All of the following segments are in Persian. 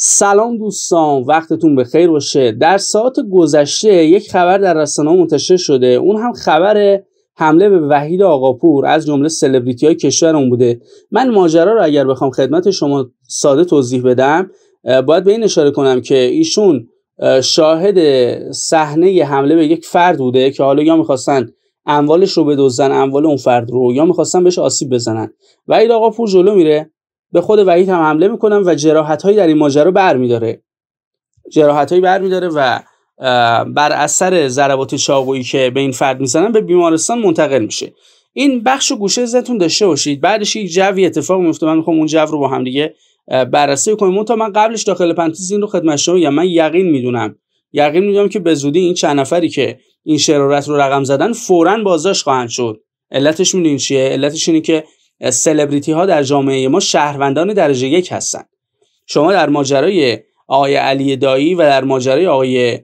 سلام دوستان وقتتون به خیر باشه در ساعت گذشته یک خبر در رسانه منتشر شده اون هم خبر حمله به وحید آقاپور از جمله سلبریتی های کشورمون بوده من ماجرا رو اگر بخوام خدمت شما ساده توضیح بدم باید به این اشاره کنم که ایشون شاهد صحنه حمله به یک فرد بوده که حالا یا میخواستن اموالش رو بدزدن اموال اون فرد رو یا میخواستن بهش آسیب بزنن وحید آقاپور جلو میره به خود وحید هم حمله میکنن و جراحت هایی در این ماجرا میداره جراحت هایی میداره و بر اثر ضربات چاقویی که به این فرد میزنن به بیمارستان منتقل میشه این بخش و گوشه زتون داشته باشید بعدش یک جوی اتفاق میفته من میخوام اون جو رو با هم دیگه بررسی کنیم تا من قبلش داخل پنتیز این رو خدمت شما یا من یقین میدونم یقین میدونم که به زودی این چند نفری که این شرارت رو رقم زدن فورا بازداشت خواهند شد علتش میدونین چیه علتش اینه که سلبریتی ها در جامعه ما شهروندان درجه یک هستند شما در ماجرای آقای علی دایی و در ماجرای آقای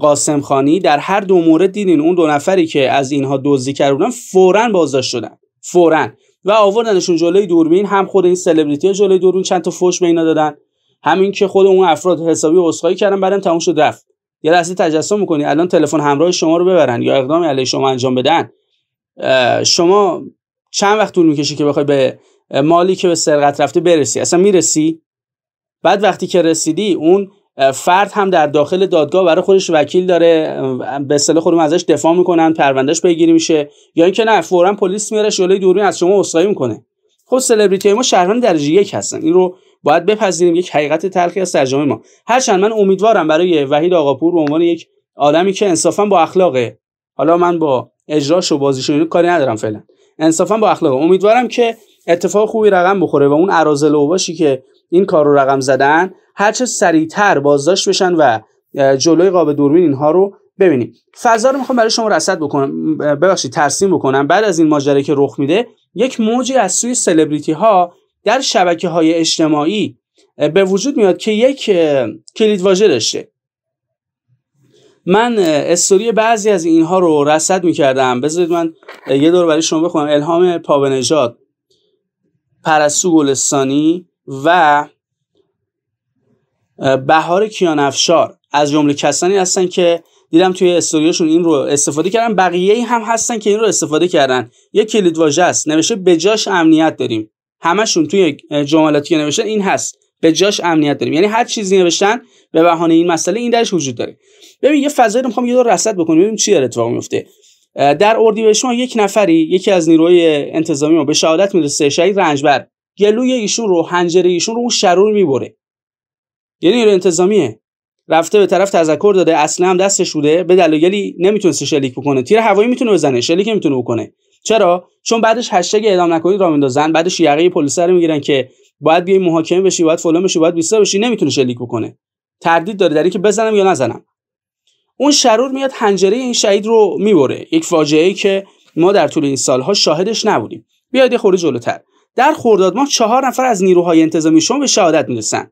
قاسم خانی در هر دو مورد دیدین اون دو نفری که از اینها دزدی کردن فورا بازداشت شدن فورا و آوردنشون جلوی دوربین هم خود این سلبریتی ها جلوی دوربین چند تا فوش به اینا دادن همین که خود اون افراد حسابی اسخای کردن بعدم تموم شد رفت یا لحظه تجسم میکنی الان تلفن همراه شما رو ببرن یا اقدامی علیه شما انجام بدن شما چند وقت طول میکشه که بخوای به مالی که به سرقت رفته برسی اصلا میرسی بعد وقتی که رسیدی اون فرد هم در داخل دادگاه برای خودش وکیل داره به اصطلاح خودم ازش دفاع میکنن پروندهش بگیری میشه یا اینکه نه فورا پلیس میره جلوی دوربین از شما اسخایی میکنه خب سلبریتی های ما شهروند درجه یک هستن این رو باید بپذیریم یک حقیقت تلخی از ترجمه ما هرچند من امیدوارم برای وحید آقاپور به عنوان یک آدمی که انصافا با اخلاقه حالا من با اجراش و بازیش کاری ندارم فعلا انصافا با اخلاق امیدوارم که اتفاق خوبی رقم بخوره و اون و باشی که این کار رو رقم زدن هرچه سریعتر بازداشت بشن و جلوی قاب دوربین اینها رو ببینیم فضا رو میخوام برای شما رصد بکنم ببخشید ترسیم بکنم بعد از این ماجرایی که رخ میده یک موجی از سوی سلبریتی ها در شبکه های اجتماعی به وجود میاد که یک کلید واژه داشته من استوری بعضی از اینها رو رصد میکردم بذارید من یه دور برای شما بخونم الهام پابنجاد پرسو گلستانی و بهار کیانفشار از جمله کسانی هستن که دیدم توی استوریاشون این رو استفاده کردن بقیه هم هستن که این رو استفاده کردن یه کلید واژه است نوشته بجاش امنیت داریم همشون توی جملاتی که نوشته این هست به جاش امنیت داریم یعنی هر چیزی نوشتن به بهانه این مسئله این درش وجود داره ببین یه فضایی رو میخوام یه دور رصد بکنیم ببینیم چی داره اتفاق میفته در شما یک نفری یکی از نیروهای انتظامی ما به شهادت میرسه شهید رنجبر گلوی ایشون رو حنجره ایشون رو اون شرور میبره یعنی نیرو انتظامیه رفته به طرف تذکر داده اصلا هم دستش بوده به دلایلی نمیتونسته شلیک بکنه تیر هوایی میتونه بزنه شلیک نمیتونه بکنه چرا چون بعدش هشتگ اعدام نکنید را میندازن بعدش یقه پلیس رو میگیرن که باید بیای محاکمه بشی باید فلان بشی باید بیستا بشی نمیتونه شلیک بکنه تردید داره در که بزنم یا نزنم اون شرور میاد حنجره این شهید رو میبره یک فاجعه ای که ما در طول این سالها شاهدش نبودیم بیاید خوری جلوتر در خرداد ما چهار نفر از نیروهای انتظامی شما به شهادت میرسن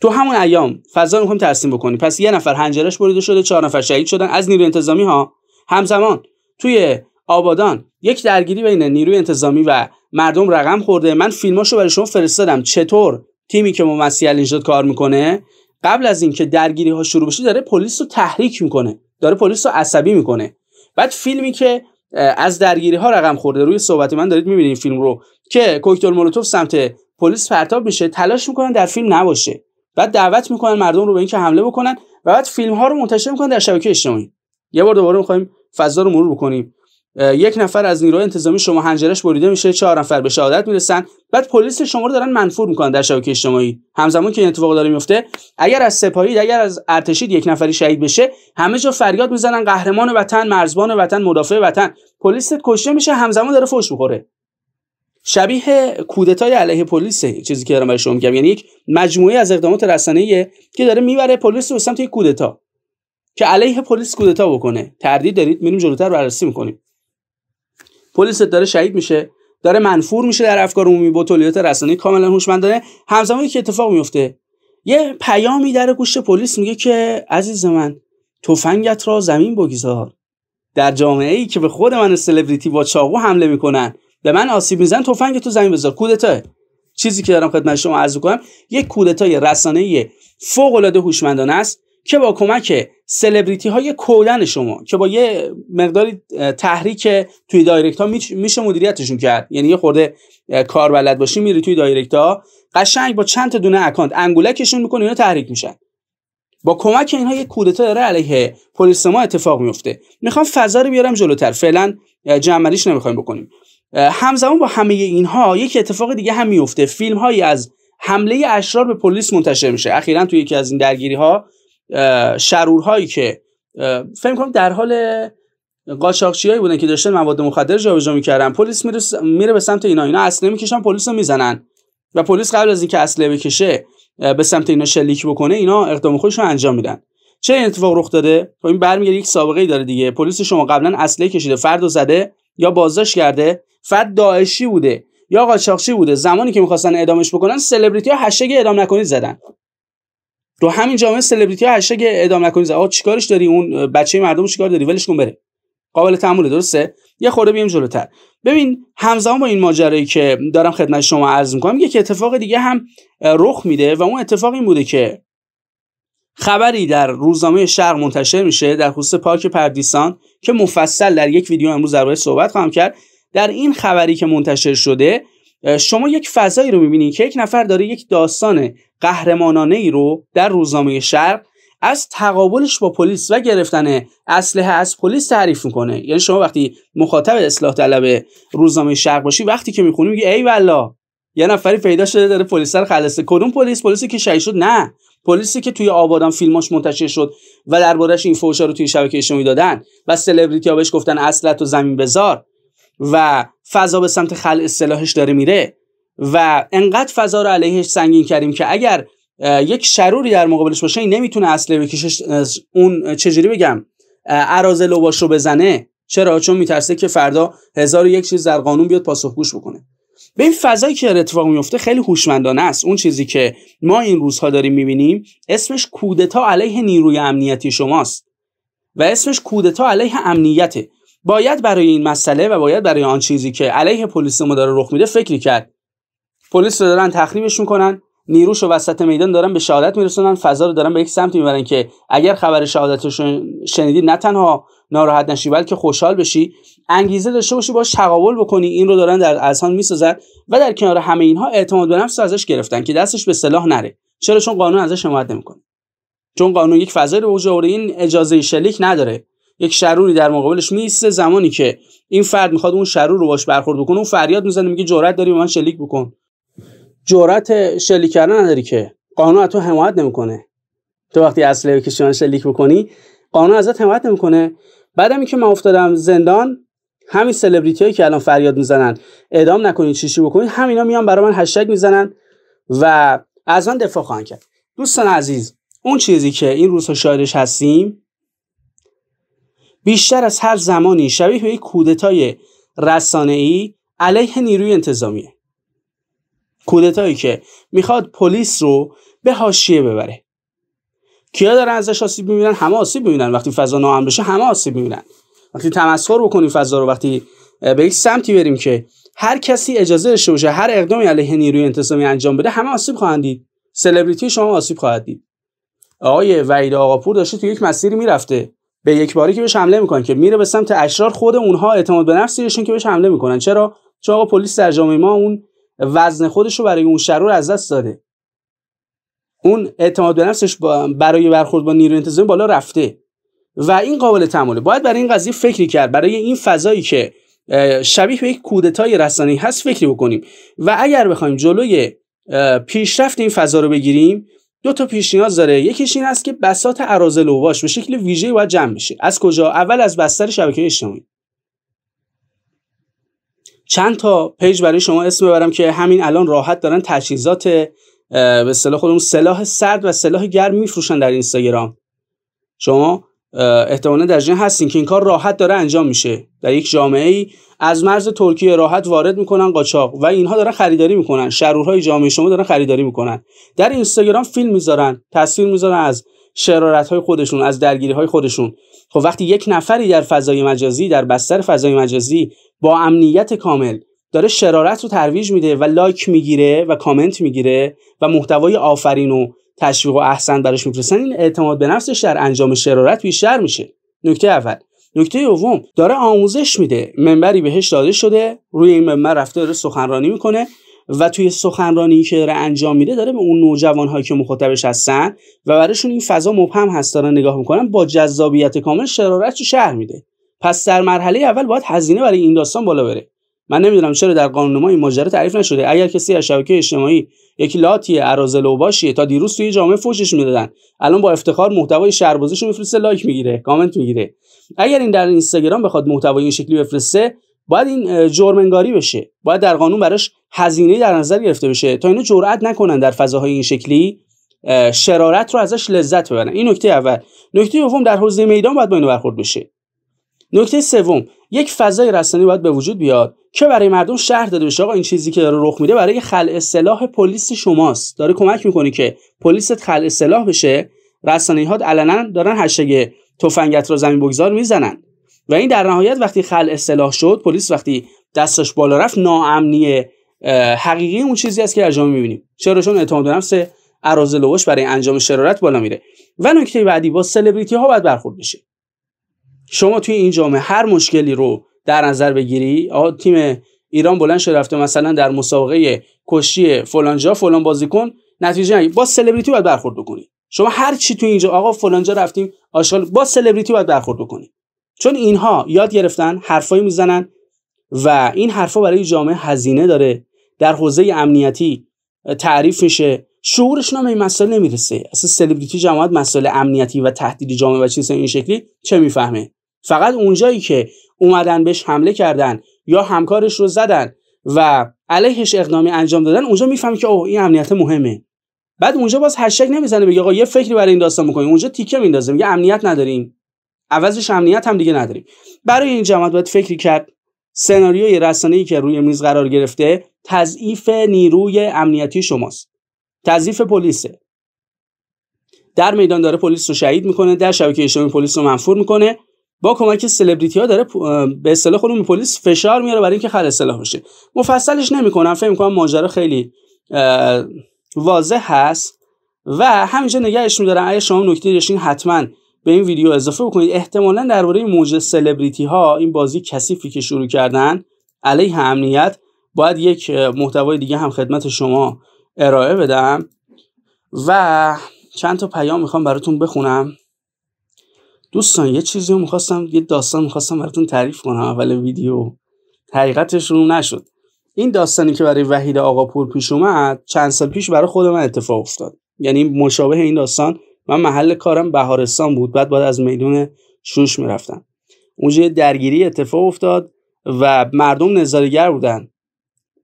تو همون ایام فضا میخوایم ترسیم بکنیم پس یه نفر حنجرش بریده شده چهار نفر شهید شدن از نیروی انتظامی ها همزمان توی آبادان یک درگیری بین نیروی انتظامی و مردم رقم خورده من فیلماشو برای شما فرستادم چطور تیمی که ممسی الینژاد کار میکنه قبل از اینکه درگیری ها شروع بشه داره پلیس رو تحریک میکنه داره پلیس رو عصبی میکنه بعد فیلمی که از درگیری ها رقم خورده روی صحبت من دارید میبینید فیلم رو که کوکتل مولوتوف سمت پلیس پرتاب میشه تلاش میکنن در فیلم نباشه بعد دعوت میکنن مردم رو به اینکه حمله بکنن و بعد فیلم ها رو منتشر میکنن در شبکه اجتماعی یه بار دوباره میخوایم فضا رو مرور بکنیم یک نفر از نیروی انتظامی شما حنجرش بریده میشه چهار نفر به شهادت میرسن بعد پلیس شما رو دارن منفور میکنن در شبکه اجتماعی همزمان که این اتفاق داره میفته اگر از سپاهی اگر از ارتشید یک نفری شهید بشه همه جا فریاد میزنن قهرمان وطن مرزبان وطن مدافع وطن پلیس کشته میشه همزمان داره فوش میخوره شبیه کودتای علیه پلیس چیزی که دارم برای شما میگم یعنی یک مجموعه از اقدامات رسانه‌ایه که داره میبره پلیس رو سمت کودتا که علیه پلیس کودتا بکنه تردید دارید میریم جلوتر بررسی میکنیم پلیس داره شهید میشه داره منفور میشه در افکار عمومی با تولیدات رسانه کاملا هوشمندانه همزمانی که اتفاق میفته یه پیامی در گوش پلیس میگه که عزیز من تفنگت را زمین بگذار در جامعه ای که به خود من سلبریتی با چاقو حمله میکنن به من آسیب میزن تفنگ تو زمین بذار کودتا چیزی که دارم خدمت شما عرض کنم یک کودتای رسانه فوق العاده هوشمندانه است که با کمک سلبریتی های کودن شما که با یه مقداری تحریک توی دایرکت ها میشه مدیریتشون کرد یعنی یه خورده کار بلد باشی میری توی دایرکت ها قشنگ با چند تا دونه اکانت انگولکشون میکنه اینا تحریک میشن با کمک اینها یه کودتا داره علیه پلیس ما اتفاق میفته میخوام فضا رو بیارم جلوتر فعلا جمعریش نمیخوایم بکنیم همزمان با همه اینها یک اتفاق دیگه هم میفته فیلم هایی از حمله اشرار به پلیس منتشر میشه اخیرا توی یکی از این درگیری ها شرورهایی که فکر کنم در حال قاچاقچیایی بودن که داشتن مواد مخدر جابجا میکردن پلیس میره, میره به سمت اینا اینا اسلحه میکشن پلیس رو میزنن و پلیس قبل از اینکه اسلحه بکشه به سمت اینا شلیک بکنه اینا اقدام خودش رو انجام میدن چه اتفاق رخ داده خب این برمیگرده یک سابقه ای داره دیگه پلیس شما قبلا اصله کشیده فرد و زده یا بازداشت کرده فرد داعشی بوده یا قاچاقچی بوده زمانی که میخواستن اعدامش بکنن سلبریتی ها هشتگ اعدام نکنید زدن تو همین جامعه سلبریتی هشتگ اعدام نکنید آقا چیکارش داری اون بچه مردم چیکار داری ولش کن بره قابل تعامل درسته یه خورده بیم جلوتر ببین همزمان با این ماجرایی که دارم خدمت شما عرض میکنم یک اتفاق دیگه هم رخ میده و اون اتفاق این بوده که خبری در روزنامه شرق منتشر میشه در خصوص پارک پردیسان که مفصل در یک ویدیو امروز درباره صحبت خواهم کرد در این خبری که منتشر شده شما یک فضایی رو میبینید که یک نفر داره یک داستان قهرمانانه ای رو در روزنامه شرق از تقابلش با پلیس و گرفتن اسلحه از پلیس تعریف میکنه یعنی شما وقتی مخاطب اصلاح طلب روزنامه شرق باشی وقتی که میخونی میگی ای والا یه نفری پیدا شده داره پلیس رو خلاصه کدوم پلیس پلیسی که شهید شد نه پلیسی که توی آبادان فیلماش منتشر شد و دربارش این فوشا رو توی شبکه اجتماعی دادن و سلبریتی‌ها بهش گفتن اصلت و زمین بزار و فضا به سمت خل اصطلاحش داره میره و انقدر فضا رو علیهش سنگین کردیم که اگر یک شروری در مقابلش باشه این نمیتونه اصله بکشش اون چجوری بگم عراض لباش رو بزنه چرا چون میترسه که فردا هزار و یک چیز در قانون بیاد پاسخگوش بکنه به این فضایی که اتفاق میفته خیلی هوشمندانه است اون چیزی که ما این روزها داریم میبینیم اسمش کودتا علیه نیروی امنیتی شماست و اسمش کودتا علیه امنیته باید برای این مسئله و باید برای آن چیزی که علیه پلیس ما داره رخ میده فکری کرد پلیس رو دارن تخریبش میکنن نیروش و وسط میدان دارن به شهادت میرسونن فضا رو دارن به یک سمت میبرن که اگر خبر شهادتش شنیدی نه تنها ناراحت نشی بلکه خوشحال بشی انگیزه داشته باشی با تقابل بکنی این رو دارن در اذهان میسازن و در کنار همه اینها اعتماد به نفس ازش گرفتن که دستش به سلاح نره چرا چون قانون ازش حمایت نمیکنه چون قانون یک فضای رو وجود این اجازه شلیک نداره یک شروری در مقابلش میسته زمانی که این فرد میخواد اون شرور رو باش برخورد بکنه اون فریاد میزنه میگه جرأت داری به من شلیک بکن جرأت شلیک کردن نداری که قانون از تو حمایت نمیکنه تو وقتی اسلحه من شلیک بکنی قانون ازت حمایت نمیکنه بعدم اینکه من افتادم زندان همین سلبریتی هایی که الان فریاد میزنن اعدام نکنید چیشی بکنید همینا میان برای من هشتگ میزنن و از من دفاع خواهند کرد دوستان عزیز اون چیزی که این روزها شاهدش هستیم بیشتر از هر زمانی شبیه به یک کودتای ای علیه نیروی انتظامیه کودتایی که میخواد پلیس رو به هاشیه ببره کیا دارن ازش آسیب میبینن همه آسیب میبینن وقتی فضا ناامن بشه همه آسیب میبینن وقتی تمسخر بکنیم فضا رو وقتی به یک سمتی بریم که هر کسی اجازه داشته باشه هر اقدامی علیه نیروی انتظامی انجام بده همه آسیب خواهند دید سلبریتی شما آسیب خواهد دید آقای وحید آقاپور داشته تو یک مسیری میرفته به یک باری که بهش حمله میکنن که میره به سمت اشرار خود اونها اعتماد به نفسی که بهش حمله میکنن چرا چون آقا پلیس در جامعه ما اون وزن خودش رو برای اون شرور از دست داده اون اعتماد به نفسش برای برخورد با نیروی انتظامی بالا رفته و این قابل تعامله باید برای این قضیه فکری کرد برای این فضایی که شبیه به یک کودتای رسانه‌ای هست فکری بکنیم و اگر بخوایم جلوی پیشرفت این فضا رو بگیریم دو تا پیش داره یکیش این است که بسات عراض لوواش به شکل ویژه باید جمع بشه از کجا اول از بستر شبکه اجتماعی چند تا پیج برای شما اسم ببرم که همین الان راحت دارن تجهیزات به اصطلاح خودمون سلاح سرد و سلاح گرم میفروشن در اینستاگرام شما احتمالا در جن هستین که این کار راحت داره انجام میشه در یک جامعه ای از مرز ترکیه راحت وارد میکنن قاچاق و اینها دارن خریداری میکنن شرورهای جامعه شما دارن خریداری میکنن در اینستاگرام فیلم میذارن تصویر میذارن از شرارت های خودشون از درگیری های خودشون خب وقتی یک نفری در فضای مجازی در بستر فضای مجازی با امنیت کامل داره شرارت رو ترویج میده و لایک میگیره و کامنت میگیره و محتوای آفرینو تشویق و احسن براش میفرستن این اعتماد به نفسش در انجام شرارت بیشتر میشه نکته اول نکته دوم داره آموزش میده منبری بهش داده شده روی این منبر رفته داره سخنرانی میکنه و توی سخنرانی که داره انجام میده داره به اون نوجوان هایی که مخاطبش هستن و برایشون این فضا مبهم هست دارن نگاه میکنن با جذابیت کامل شرارت رو شهر میده پس در مرحله اول باید هزینه برای این داستان بالا بره من نمیدونم چرا در ما این ماجرا تعریف نشده اگر کسی از شبکه اجتماعی یک لاتی عراض لوباشیه تا دیروز توی جامعه فوشش میدادن الان با افتخار محتوای شهربازیش رو میفرسته لایک میگیره کامنت میگیره اگر این در اینستاگرام بخواد محتوای این شکلی بفرسته باید این جرم انگاری بشه باید در قانون براش هزینه در نظر گرفته بشه تا اینو جرئت نکنن در فضاهای این شکلی شرارت رو ازش لذت ببرن این نکته اول نکته دوم در حوزه میدان باید با اینو برخورد بشه نکته سوم یک فضای رسانه باید به وجود بیاد که برای مردم شهر داده بشه آقا این چیزی که داره رخ میده برای خلع سلاح پلیس شماست داره کمک میکنه که پلیس خلع سلاح بشه رسانه ها علنا دارن هشتگ تفنگت را زمین بگذار میزنن و این در نهایت وقتی خلع سلاح شد پلیس وقتی دستش بالا رفت ناامنی حقیقی اون چیزی است که انجام میبینیم چرا چون اعتماد نفس لوش برای انجام شرارت بالا میره و نکته بعدی با سلبریتی ها باید برخورد بشه شما توی این جامعه هر مشکلی رو در نظر بگیری آقا تیم ایران بلند شده رفته مثلا در مسابقه کشتی فلان جا فلان بازیکن نتیجه نگیر با سلبریتی باید برخورد بکنی شما هر چی تو اینجا آقا فلان جا رفتیم آشغال با سلبریتی باید برخورد بکنی چون اینها یاد گرفتن حرفای میزنن و این حرفا برای جامعه هزینه داره در حوزه امنیتی تعریف میشه شعورشون هم این مسئله نمیرسه اصلا سلبریتی جماعت مسئله امنیتی و تهدید جامعه و چیز این شکلی چه میفهمه فقط اونجایی که اومدن بهش حمله کردن یا همکارش رو زدن و علیهش اقدامی انجام دادن اونجا میفهمی که اوه این امنیت مهمه بعد اونجا باز هشتگ نمیزنه بگه آقا یه فکری برای این داستان میکنیم. اونجا تیکه میندازه میگه امنیت نداریم عوضش امنیت هم دیگه نداریم برای این جماعت باید فکری کرد سناریوی ای که روی میز قرار گرفته تضعیف نیروی امنیتی شماست تضعیف پلیس. در میدان داره پلیس رو شهید میکنه در شبکه اجتماعی پلیس رو منفور میکنه با کمک سلبریتی ها داره به اصطلاح خودمون پلیس فشار میاره برای اینکه خل اصلاح بشه مفصلش نمیکنم فکر میکنم ماجرا خیلی واضح هست و همینجا نگهش میدارم اگه شما نکته داشتین حتما به این ویدیو اضافه بکنید احتمالا درباره موج سلبریتی ها این بازی کثیفی که شروع کردن علیه امنیت باید یک محتوای دیگه هم خدمت شما ارائه بدم و چند تا پیام میخوام براتون بخونم دوستان یه چیزی رو میخواستم یه داستان میخواستم براتون تعریف کنم اول ویدیو حقیقتش رو نشد این داستانی که برای وحید پور پیش اومد چند سال پیش برای خود من اتفاق افتاد یعنی مشابه این داستان من محل کارم بهارستان بود بعد باید از میدون شوش میرفتم اونجا یه درگیری اتفاق افتاد و مردم نظارگر بودن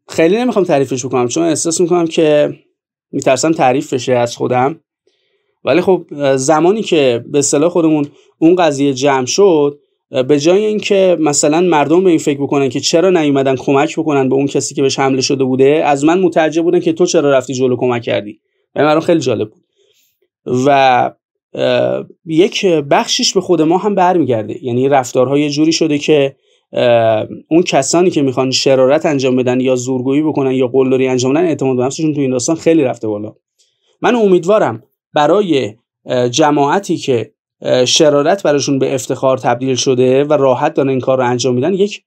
خیلی نمیخوام تعریفش بکنم چون احساس میکنم که میترسم تعریف بشه از خودم ولی خب زمانی که به اصطلاح خودمون اون قضیه جمع شد به جای اینکه مثلا مردم به این فکر بکنن که چرا نیومدن کمک بکنن به اون کسی که بهش حمله شده بوده از من متعجب بودن که تو چرا رفتی جلو کمک کردی به من خیلی جالب بود و یک بخشیش به خود ما هم برمیگرده یعنی رفتارهای جوری شده که اون کسانی که میخوان شرارت انجام بدن یا زورگویی بکنن یا قلدری انجام بدن اعتماد به نفسشون تو این داستان خیلی رفته بالا من امیدوارم برای جماعتی که شرارت براشون به افتخار تبدیل شده و راحت دارن این کار رو انجام میدن یک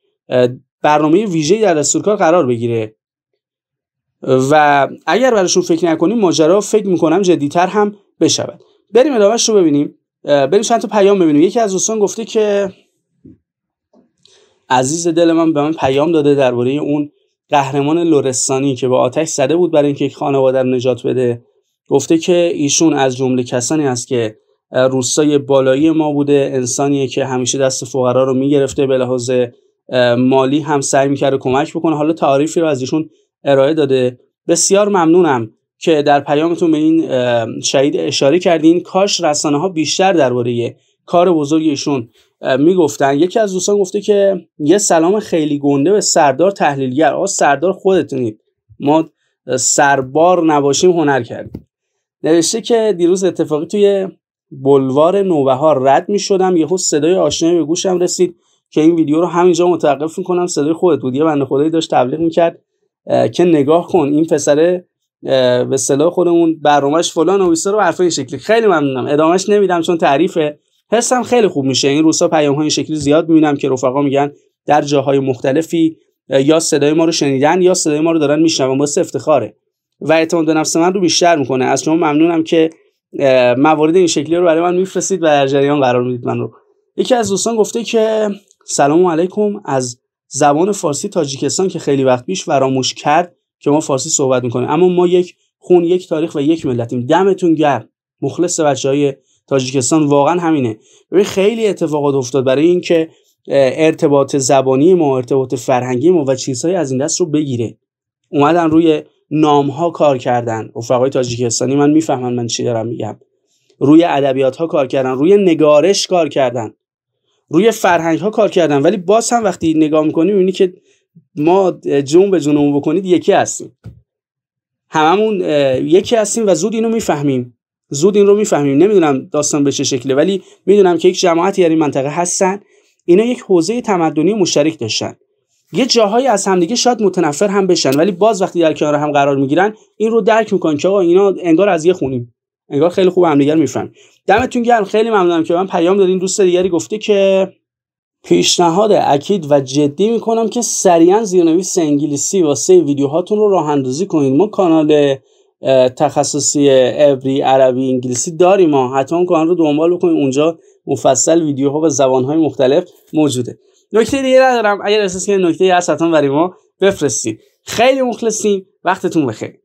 برنامه ویژه در کار قرار بگیره و اگر براشون فکر نکنیم ماجرا فکر میکنم جدیتر هم بشود بریم ادامهش رو ببینیم بریم چند تا پیام ببینیم یکی از دوستان گفته که عزیز دل من به من پیام داده درباره اون قهرمان لورستانی که به آتش زده بود برای اینکه خانواده رو نجات بده گفته که ایشون از جمله کسانی است که روستای بالایی ما بوده انسانیه که همیشه دست فقرا رو میگرفته به لحاظ مالی هم سعی میکرده کمک بکنه حالا تعریفی رو از ایشون ارائه داده بسیار ممنونم که در پیامتون به این شهید اشاره کردین کاش رسانه ها بیشتر درباره کار بزرگ ایشون میگفتن یکی از دوستان گفته که یه سلام خیلی گنده به سردار تحلیلگر آ سردار خودتونید ما سربار نباشیم هنر کردیم نوشته که دیروز اتفاقی توی بلوار ها رد می شدم یهو صدای آشنایی به گوشم رسید که این ویدیو رو همینجا متوقف می کنم صدای خودت بود یه بنده خدایی داشت تبلیغ کرد که نگاه کن این پسره به صلاح خودمون برنامهش فلان و رو و این شکلی خیلی ممنونم ادامهش نمیدم چون تعریفه حسم خیلی خوب میشه این روزها پیام های شکلی زیاد میبینم که رفقا میگن در جاهای مختلفی یا صدای ما رو شنیدن یا صدای ما رو دارن میشنون با افتخاره و اعتماد به نفس من رو بیشتر میکنه از شما ممنونم که موارد این شکلی رو برای من میفرستید و در جریان قرار میدید من رو یکی از دوستان گفته که سلام علیکم از زبان فارسی تاجیکستان که خیلی وقت پیش فراموش کرد که ما فارسی صحبت میکنیم اما ما یک خون یک تاریخ و یک ملتیم دمتون گرم مخلص بچه های تاجیکستان واقعا همینه ببین خیلی اتفاقات افتاد برای اینکه ارتباط زبانی ما ارتباط فرهنگی ما و چیزهای از این دست رو بگیره اومدن روی نام ها کار کردن رفقای تاجیکستانی من میفهمن من چی دارم میگم روی ادبیات ها کار کردن روی نگارش کار کردن روی فرهنگ ها کار کردن ولی باز هم وقتی نگاه میکنی میبینی که ما جون به جونمون بکنید یکی هستیم هممون یکی هستیم و زود اینو میفهمیم زود این رو میفهمیم نمیدونم داستان به چه شکله ولی میدونم که یک جماعتی در این منطقه هستن اینا یک حوزه تمدنی مشترک داشتن یه جاهایی از همدیگه شاید متنفر هم بشن ولی باز وقتی در کنار هم قرار میگیرن این رو درک میکنن که آقا اینا انگار از یه خونیم انگار خیلی خوب همدیگه میفهمن دمتون گرم خیلی ممنونم که من پیام دادین دوست دیگری گفته که پیشنهاد اکید و جدی میکنم که سریعا زیرنویس انگلیسی واسه ویدیوهاتون رو راه اندازی کنید ما کانال تخصصی ابری عربی انگلیسی داریم ما حتما کانال رو دنبال بکنید اونجا مفصل ویدیوها و زبانهای مختلف موجوده نکته دیگه ندارم اگر احساس کنید نکته ای هست حتما برای ما بفرستید خیلی مخلصیم وقتتون بخیر